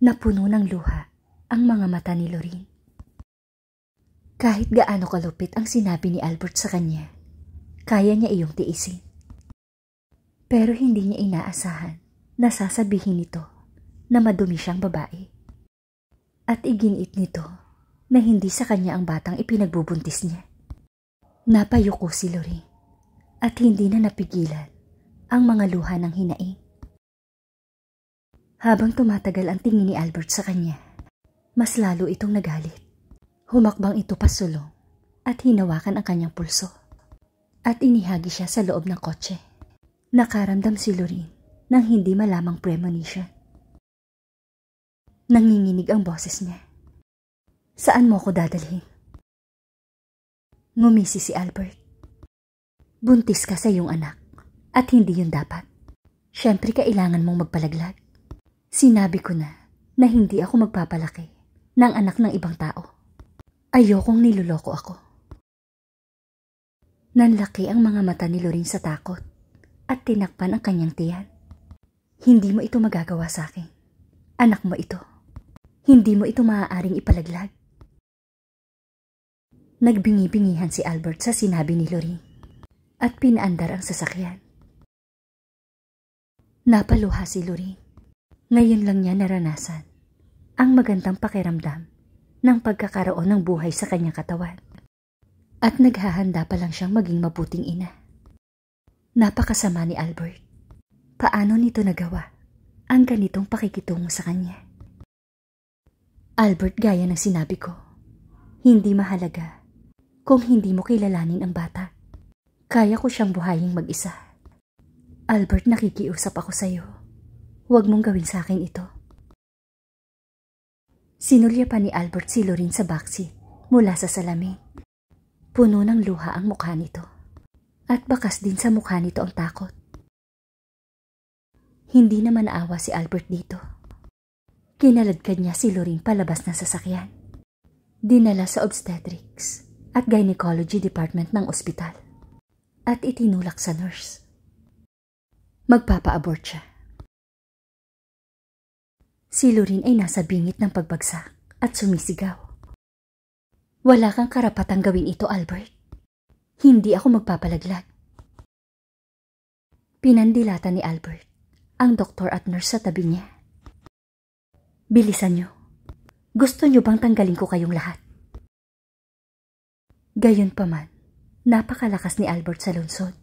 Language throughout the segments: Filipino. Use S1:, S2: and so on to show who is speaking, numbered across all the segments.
S1: Napuno ng luha ang mga mata ni Lorin. Kahit gaano kalupit ang sinabi ni Albert sa kanya, kaya niya iyong tiisin. Pero hindi niya inaasahan na sasabihin nito na madumi siyang babae. At iginit nito na hindi sa kanya ang batang ipinagbubuntis niya. Napayuko si Lorin at hindi na napigilan ang mga luha ng hinaing. Habang tumatagal ang tingin ni Albert sa kanya, mas lalo itong nagalit. Humakbang ito pasulong at hinawakan ang kanyang pulso. At inihagi siya sa loob ng kotse. Nakaramdam si Lorin ng hindi malamang premonition. Nanginginig ang boses niya. Saan mo ko dadalhin? Ngumisi si Albert. Buntis ka sa iyong anak. At hindi yun dapat. Siyempre kailangan mong magpalaglag. Sinabi ko na na hindi ako magpapalaki ng anak ng ibang tao. Ayokong niloloko ako. Nanlaki ang mga mata ni Lorin sa takot at tinakpan ang kanyang tiyan. Hindi mo ito magagawa sa akin. Anak mo ito. Hindi mo ito maaaring ipalaglag. Nagbingi-bingihan si Albert sa sinabi ni Lorin at pinaandar ang sasakyan. Napaluha si Loring. Ngayon lang niya naranasan ang magandang pakiramdam ng pagkakaroon ng buhay sa kanyang katawan. At naghahanda pa lang siyang maging mabuting ina. Napakasama ni Albert. Paano nito nagawa ang ganitong pakikitungo sa kanya? Albert, gaya ng sinabi ko, hindi mahalaga kung hindi mo kilalanin ang bata. Kaya ko siyang buhaying mag-isa. Albert, nakikiusap ako sa'yo. Huwag mong gawin sa akin ito. Sinulya pa ni Albert si Lorin sa backseat mula sa salamin. Puno ng luha ang mukha nito. At bakas din sa mukha nito ang takot. Hindi naman naawa si Albert dito. Kinaladkad niya si Lorin palabas ng sasakyan. Dinala sa obstetrics at gynecology department ng ospital. At itinulak sa nurse magpapa-abort siya. Si Lorin ay nasa bingit ng pagbagsak at sumisigaw. Wala kang karapatang gawin ito, Albert. Hindi ako magpapalaglag. Pinandilatan ni Albert ang doktor at nurse sa tabi niya. Bilisan niyo. Gusto niyo bang tanggalin ko kayong lahat? Gayon pa man, napakalakas ni Albert sa lungsod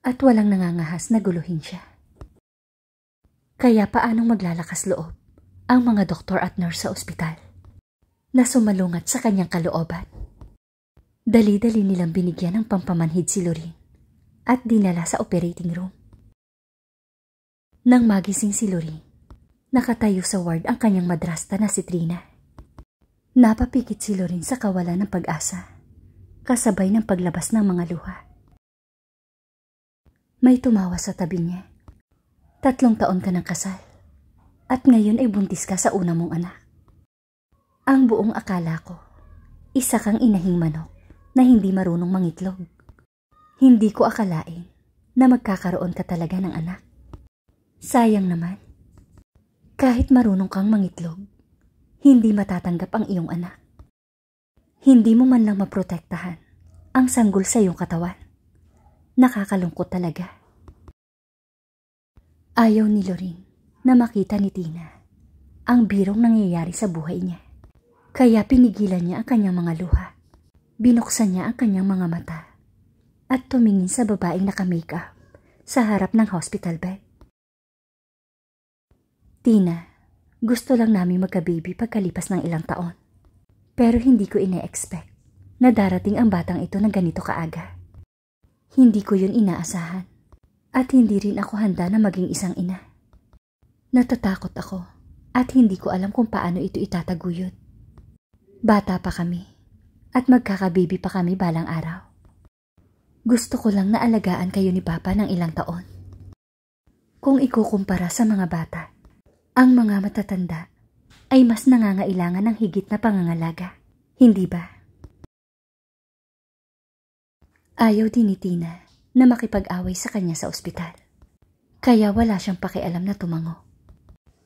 S1: at walang nangangahas na guluhin siya. Kaya paanong maglalakas loob ang mga doktor at nurse sa ospital na sumalungat sa kanyang kalooban? Dali-dali nilang binigyan ng pampamanhid si Lorin at dinala sa operating room. Nang magising si Lorin, nakatayo sa ward ang kanyang madrasta na si Trina. Napapikit si Lorin sa kawalan ng pag-asa, kasabay ng paglabas ng mga luha may tumawa sa tabi niya. Tatlong taon ka ng kasal at ngayon ay buntis ka sa una mong anak. Ang buong akala ko, isa kang inahing manok na hindi marunong mangitlog. Hindi ko akalain na magkakaroon ka talaga ng anak. Sayang naman, kahit marunong kang mangitlog, hindi matatanggap ang iyong anak. Hindi mo man lang maprotektahan ang sanggol sa iyong katawan. Nakakalungkot talaga. Ayaw ni Lorin na makita ni Tina ang birong nangyayari sa buhay niya. Kaya pinigilan niya ang kanyang mga luha. Binuksan niya ang kanyang mga mata at tumingin sa babaeng naka nakamakeup sa harap ng hospital bed. Tina, gusto lang namin magka-baby pagkalipas ng ilang taon. Pero hindi ko ine-expect na darating ang batang ito ng ganito kaaga. Hindi ko yun inaasahan. At hindi rin ako handa na maging isang ina. Natatakot ako at hindi ko alam kung paano ito itataguyod. Bata pa kami at magkakababy pa kami balang araw. Gusto ko lang na alagaan kayo ni Papa ng ilang taon. Kung ikukumpara sa mga bata, ang mga matatanda ay mas nangangailangan ng higit na pangangalaga, hindi ba? Ayaw din ni Tina na makipag-away sa kanya sa ospital. Kaya wala siyang pakialam na tumango.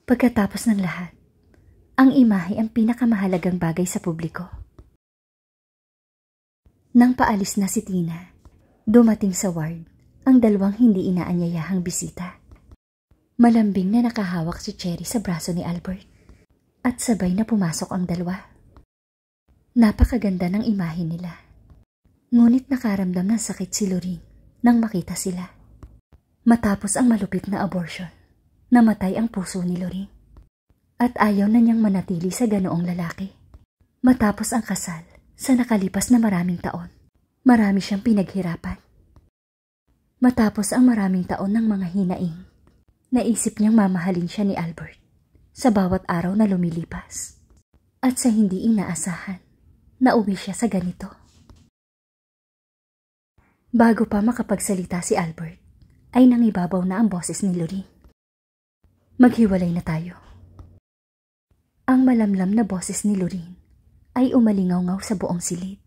S1: Pagkatapos ng lahat, ang imahe ang pinakamahalagang bagay sa publiko. Nang paalis na si Tina, dumating sa ward ang dalawang hindi inaanyayahang bisita. Malambing na nakahawak si Cherry sa braso ni Albert at sabay na pumasok ang dalawa. Napakaganda ng imahe nila. Ngunit nakaramdam ng sakit si Loring nang makita sila. Matapos ang malupit na abortion, namatay ang puso ni Loring. At ayaw na niyang manatili sa ganoong lalaki. Matapos ang kasal, sa nakalipas na maraming taon, marami siyang pinaghirapan. Matapos ang maraming taon ng mga hinaing, naisip niyang mamahalin siya ni Albert sa bawat araw na lumilipas. At sa hindi inaasahan, nauwi siya sa ganito. Bago pa makapagsalita si Albert, ay nangibabaw na ang boses ni Lorraine. Maghiwalay na tayo. Ang malamlam na boses ni Lorraine ay umalingaw-ngaw sa buong silid.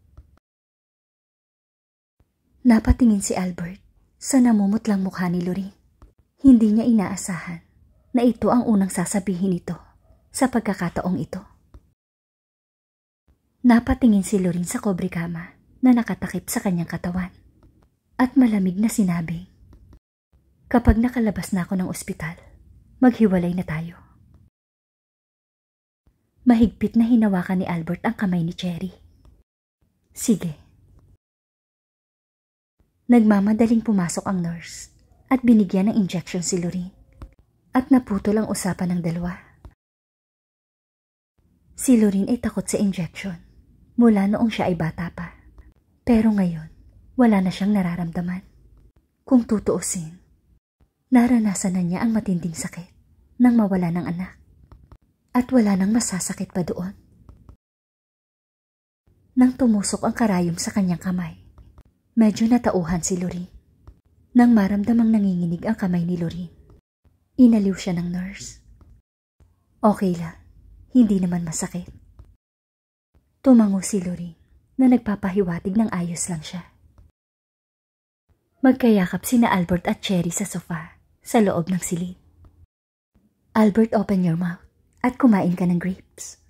S1: Napatingin si Albert sa namumutlang mukha ni Lorraine. Hindi niya inaasahan na ito ang unang sasabihin nito sa pagkakataong ito. Napatingin si Lorraine sa kobrekama na nakatakip sa kanyang katawan at malamig na sinabi, Kapag nakalabas na ako ng ospital, maghiwalay na tayo. Mahigpit na hinawakan ni Albert ang kamay ni Cherry. Sige. Nagmamadaling pumasok ang nurse at binigyan ng injection si Lorraine at naputol ang usapan ng dalawa. Si Lorraine ay takot sa injection mula noong siya ay bata pa. Pero ngayon, wala na siyang nararamdaman. Kung tutuusin, naranasan na niya ang matinding sakit nang mawala ng anak. At wala nang masasakit pa doon. Nang tumusok ang karayom sa kanyang kamay, medyo natauhan si Lorin. Nang maramdamang nanginginig ang kamay ni Lorin, inaliw siya ng nurse. Okay lang, hindi naman masakit. Tumango si Lorin na nagpapahiwatig ng ayos lang siya. Magkayakap sina Albert at Cherry sa sofa, sa loob ng silid. Albert, open your mouth at kumain ka ng grapes.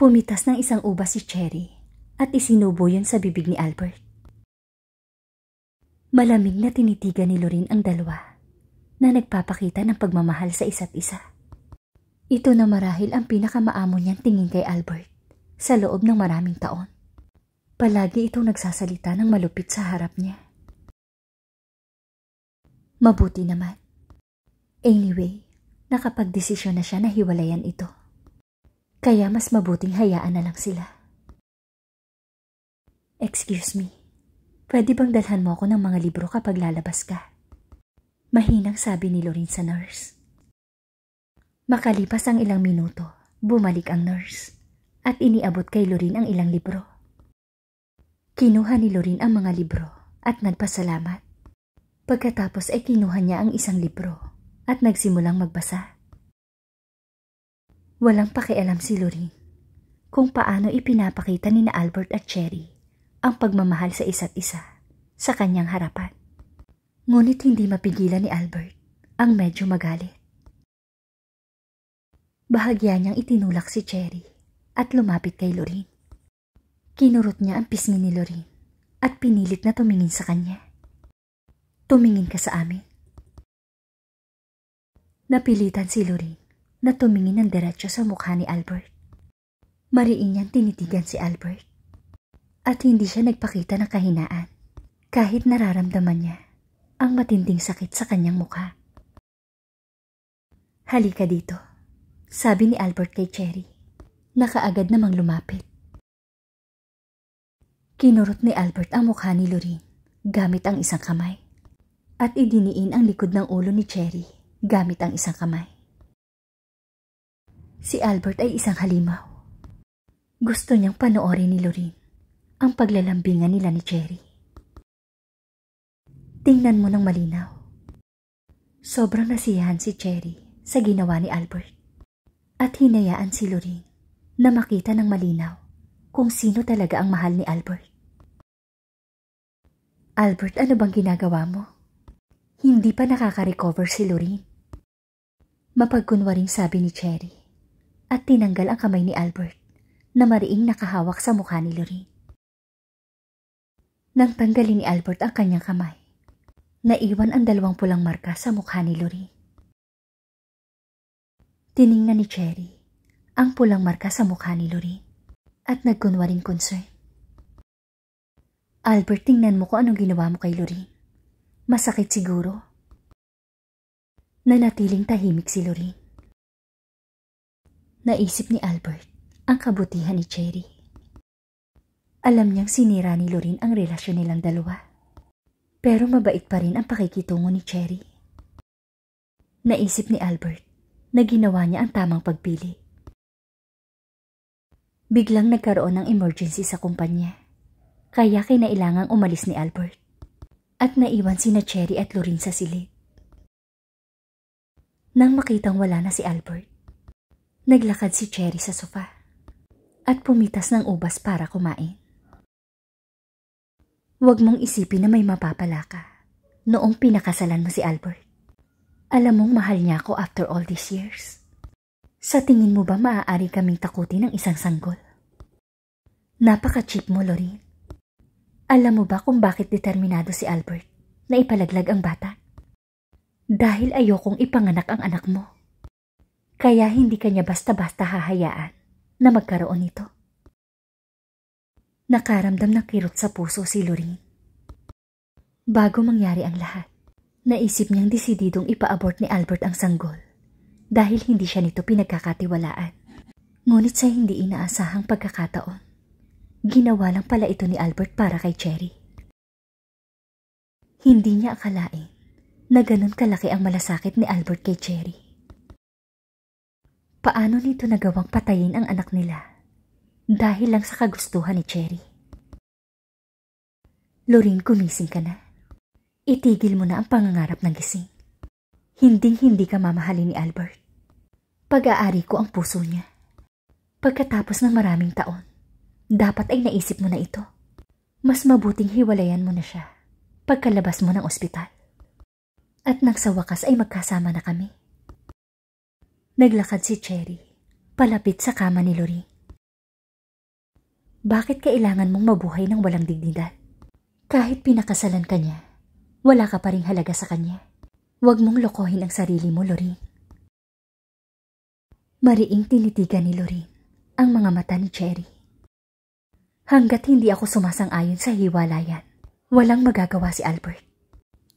S1: Pumitas ng isang ubas si Cherry at isinubo yon sa bibig ni Albert. Malamig na tinitigan ni Lorin ang dalawa na nagpapakita ng pagmamahal sa isa't isa. Ito na marahil ang pinakamaamo niyang tingin kay Albert sa loob ng maraming taon. Palagi itong nagsasalita ng malupit sa harap niya. Mabuti naman. Anyway, nakapagdesisyon na siya na hiwalayan ito. Kaya mas mabuting hayaan na lang sila. Excuse me, pwede bang dalhan mo ako ng mga libro kapag lalabas ka? Mahinang sabi ni Lorin sa nurse. Makalipas ang ilang minuto, bumalik ang nurse at iniabot kay Lorin ang ilang libro. Kinuha ni Lorin ang mga libro at nagpasalamat. Pagkatapos ay kinuha niya ang isang libro at nagsimulang magbasa. Walang pakialam si Lorin kung paano ipinapakita ni na Albert at Cherry ang pagmamahal sa isa't isa sa kanyang harapan. Ngunit hindi mapigilan ni Albert ang medyo magalit. Bahagya niyang itinulak si Cherry at lumapit kay Lorin. Kinurot niya ang pisngi ni Lorin at pinilit na tumingin sa kanya. Tumingin ka sa amin. Napilitan si Lorraine na tumingin ng diretso sa mukha ni Albert. Mariin niyang tinitigan si Albert. At hindi siya nagpakita ng kahinaan kahit nararamdaman niya ang matinding sakit sa kanyang mukha. Halika dito, sabi ni Albert kay Cherry. Nakaagad namang lumapit. Kinurot ni Albert ang mukha ni Lorraine gamit ang isang kamay at idiniin ang likod ng ulo ni Cherry gamit ang isang kamay. Si Albert ay isang halimaw. Gusto niyang panoorin ni Lorin ang paglalambingan nila ni Cherry. Tingnan mo ng malinaw. Sobrang nasiyahan si Cherry sa ginawa ni Albert at hinayaan si Lorin na makita ng malinaw kung sino talaga ang mahal ni Albert. Albert, ano bang ginagawa mo? Hindi pa nakaka-recover si Lorin. Mapagkunwaring sabi ni Cherry at tinanggal ang kamay ni Albert na mariing nakahawak sa mukha ni Lorin. Nang tanggalin ni Albert ang kanyang kamay, naiwan ang dalawang pulang marka sa mukha ni Lorin. Tiningnan ni Cherry ang pulang marka sa mukha ni Lorin at nagkunwaring concern. Albert, tingnan mo kung anong ginawa mo kay Lorin. Masakit siguro. Nanatiling tahimik si Lorraine. Naisip ni Albert ang kabutihan ni Cherry. Alam niyang sinira ni Lorraine ang relasyon nilang dalawa. Pero mabait pa rin ang pakikitungo ni Cherry. Naisip ni Albert na ginawa niya ang tamang pagpili. Biglang nagkaroon ng emergency sa kumpanya. Kaya kinailangang umalis ni Albert at naiwan sina Cherry at Lorin sa silid. Nang makitang wala na si Albert, naglakad si Cherry sa sofa at pumitas ng ubas para kumain. Huwag mong isipin na may mapapala ka noong pinakasalan mo si Albert. Alam mong mahal niya ako after all these years. Sa tingin mo ba maaari kaming takuti ng isang sanggol? Napaka-cheap mo, Lorin. Alam mo ba kung bakit determinado si Albert na ipalaglag ang bata? Dahil ayokong ipanganak ang anak mo. Kaya hindi kanya basta-basta hahayaan na magkaroon nito. Nakaramdam ng kirot sa puso si Lorraine. Bago mangyari ang lahat, naisip niyang desididong abort ni Albert ang sanggol dahil hindi siya nito pinagkakatiwalaan. Ngunit sa hindi inaasahang pagkakataon, Ginawa lang pala ito ni Albert para kay Cherry. Hindi niya akalain na ganun kalaki ang malasakit ni Albert kay Cherry. Paano nito nagawang patayin ang anak nila dahil lang sa kagustuhan ni Cherry? Lorin, gumising ka na. Itigil mo na ang pangangarap ng gising. Hinding-hindi ka mamahalin ni Albert. Pag-aari ko ang puso niya. Pagkatapos ng maraming taon. Dapat ay naisip mo na ito. Mas mabuting hiwalayan mo na siya pagkalabas mo ng ospital. At nang sa wakas ay magkasama na kami. Naglakad si Cherry palapit sa kama ni Lori. Bakit kailangan mong mabuhay ng walang dignidad? Kahit pinakasalan ka niya, wala ka pa rin halaga sa kanya. Huwag mong lokohin ang sarili mo, Lori. Mariing tinitigan ni Lori ang mga mata ni Cherry. Hanggat hindi ako sumasang-ayon sa hiwalayan, walang magagawa si Albert.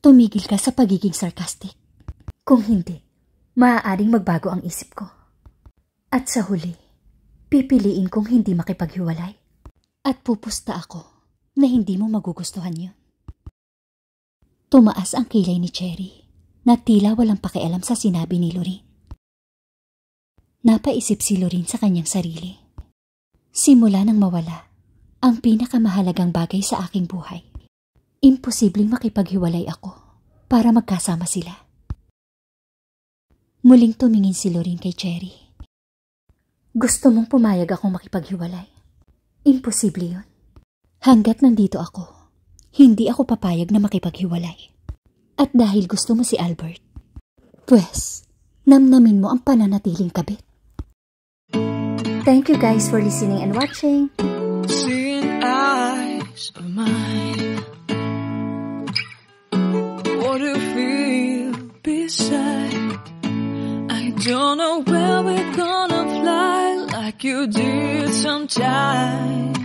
S1: Tumigil ka sa pagiging sarcastic. Kung hindi, maaaring magbago ang isip ko. At sa huli, pipiliin kong hindi makipaghiwalay. At pupusta ako na hindi mo magugustuhan yun. Tumaas ang kilay ni Cherry na tila walang pakialam sa sinabi ni Lorin. Napaisip si Lorin sa kanyang sarili. Simula nang mawala, ang pinakamahalagang bagay sa aking buhay. Imposibleng makipaghiwalay ako para magkasama sila. Muling tumingin si Lorin kay Cherry. Gusto mong pumayag akong makipaghiwalay. Imposible yun. Hanggat nandito ako, hindi ako papayag na makipaghiwalay. At dahil gusto mo si Albert, pwes, namnamin mo ang pananatiling kabit. Thank you guys for listening and watching. See eyes of mine. What do you feel beside? I don't know where we're gonna fly like you did sometimes.